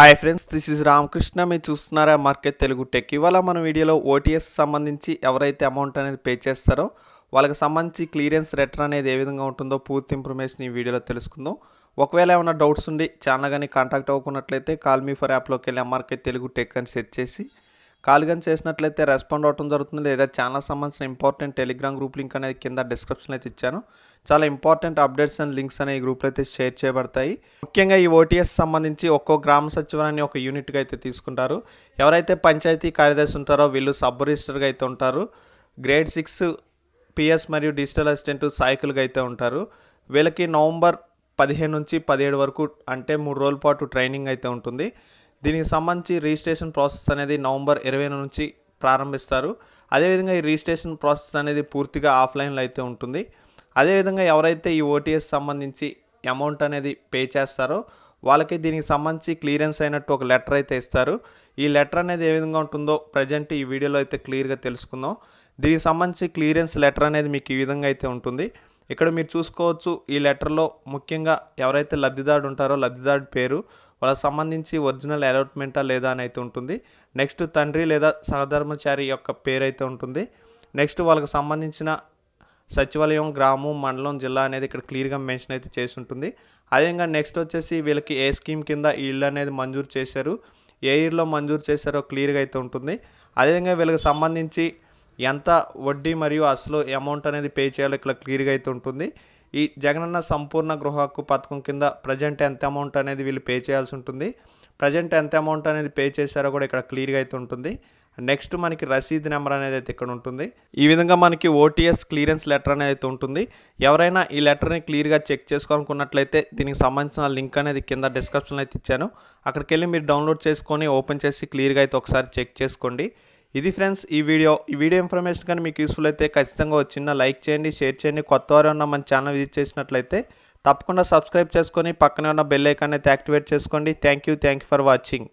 hi friends this is Ramakrishna మీరు చూస్తున్నారా market Telugu tech ఇవాళ మన వీడియోలో ఓటీఎస్ సంబంధించి ఎవరైతే అమౌంట్ అనేది పే చేస్తారో వాళ్ళకి సంబంధించి క్లియరెన్స్ రెటర్ అనేది ఏ విధంగా ఉంటుందో పూర్తి ఇన్ఫర్మేషన్ ఈ వీడియోలో తెలుసుకుందాం ఒకవేళ ఏమైనా డౌట్స్ ఉండి ఛానల్ కానీ కాంటాక్ట్ అవ్వకున్నట్లయితే కాల్మీ ఫర్ యాప్లోకి వెళ్ళి మార్కెట్ తెలుగు టెక్ అని సెర్చ్ చేసి కాల్ చేసినట్లయితే రెస్పాండ్ అవ్వడం జరుగుతుంది లేదా ఛానల్ సంబంధించిన ఇంపార్టెంట్ టెలిగ్రామ్ గ్రూప్ లింక్ అనేది కింద డిస్క్రిప్షన్ అయితే ఇచ్చాను చాలా ఇంపార్టెంట్ అప్డేట్స్ అండ్ లింక్స్ అనే ఈ గ్రూప్లో అయితే షేర్ చేయబడతాయి ముఖ్యంగా ఈ ఓటీఎస్ సంబంధించి ఒక్కో గ్రామ సచివాలయాన్ని ఒక యూనిట్గా అయితే తీసుకుంటారు ఎవరైతే పంచాయతీ కార్యదర్శి ఉంటారో వీళ్ళు సబ్ రిజిస్టర్గా అయితే ఉంటారు గ్రేడ్ సిక్స్ పిఎస్ మరియు డిజిటల్ అసిస్టెంట్ సాయకులుగా అయితే ఉంటారు వీళ్ళకి నవంబర్ పదిహేను నుంచి పదిహేడు వరకు అంటే మూడు రోజుల పాటు ట్రైనింగ్ అయితే ఉంటుంది దీనికి సంబంధించి రిజిస్ట్రేషన్ ప్రాసెస్ అనేది నవంబర్ ఇరవై నుంచి ప్రారంభిస్తారు అదేవిధంగా ఈ రిజిస్ట్రేషన్ ప్రాసెస్ అనేది పూర్తిగా ఆఫ్లైన్లో అయితే ఉంటుంది అదేవిధంగా ఎవరైతే ఈ ఓటీఎస్ సంబంధించి అమౌంట్ అనేది పే చేస్తారో వాళ్ళకి దీనికి సంబంధించి క్లియరెన్స్ అయినట్టు ఒక లెటర్ అయితే ఇస్తారు ఈ లెటర్ అనేది ఏ విధంగా ఉంటుందో ప్రజెంట్ ఈ వీడియోలో అయితే క్లియర్గా తెలుసుకుందాం దీనికి సంబంధించి క్లియరెన్స్ లెటర్ అనేది మీకు ఈ విధంగా అయితే ఉంటుంది ఇక్కడ మీరు చూసుకోవచ్చు ఈ లెటర్లో ముఖ్యంగా ఎవరైతే లబ్ధిదారుడు ఉంటారో లబ్ధిదారుడు పేరు వాళ్ళకి సంబంధించి ఒరిజినల్ అలాట్మెంటా లేదా అని అయితే ఉంటుంది నెక్స్ట్ తండ్రి లేదా సహధర్మచారి యొక్క పేరు అయితే ఉంటుంది నెక్స్ట్ వాళ్ళకి సంబంధించిన సచివాలయం గ్రామం మండలం జిల్లా అనేది ఇక్కడ క్లియర్గా మెన్షన్ అయితే చేసి ఉంటుంది అదేవిధంగా నెక్స్ట్ వచ్చేసి వీళ్ళకి ఏ స్కీమ్ కింద ఈ ఇల్లు అనేది మంజూరు చేశారు ఏ ఇయర్లో మంజూరు చేశారో క్లియర్గా అయితే ఉంటుంది అదేవిధంగా వీళ్ళకి సంబంధించి ఎంత వడ్డీ మరియు అసలు అమౌంట్ అనేది పే చేయాలో ఇక్కడ క్లియర్గా అయితే ఉంటుంది ఈ జగనన్న సంపూర్ణ గృహ హక్కు పథకం కింద ప్రజెంట్ ఎంత అమౌంట్ అనేది వీళ్ళు పే చేయాల్సి ఉంటుంది ప్రజెంట్ ఎంత అమౌంట్ అనేది పే చేశారో కూడా ఇక్కడ క్లియర్గా అయితే ఉంటుంది నెక్స్ట్ మనకి రసీదు నెంబర్ అనేది అయితే ఇక్కడ ఉంటుంది ఈ విధంగా మనకి ఓటీఎస్ క్లియరెన్స్ లెటర్ అనేది అయితే ఉంటుంది ఎవరైనా ఈ లెటర్ని క్లియర్గా చెక్ చేసుకోవాలనుకున్నట్లయితే దీనికి సంబంధించిన లింక్ అనేది కింద డిస్క్రిప్షన్లో అయితే ఇచ్చాను అక్కడికి వెళ్ళి మీరు డౌన్లోడ్ చేసుకొని ఓపెన్ చేసి క్లియర్గా అయితే ఒకసారి చెక్ చేసుకోండి ఇది ఫ్రెండ్స్ ఈ వీడియో ఈ వీడియో ఇన్ఫర్మేషన్ కానీ మీకు యూస్ఫుల్ అయితే ఖచ్చితంగా వచ్చిన లైక్ చేయండి షేర్ చేయండి కొత్త వారు ఉన్న మన ఛానల్ విజిట్ చేసినట్లయితే తప్పకుండా సబ్స్క్రైబ్ చేసుకొని పక్కనే ఉన్న బెల్ ఐకాన్ అయితే యాక్టివేట్ చేసుకోండి thank you thank you for watching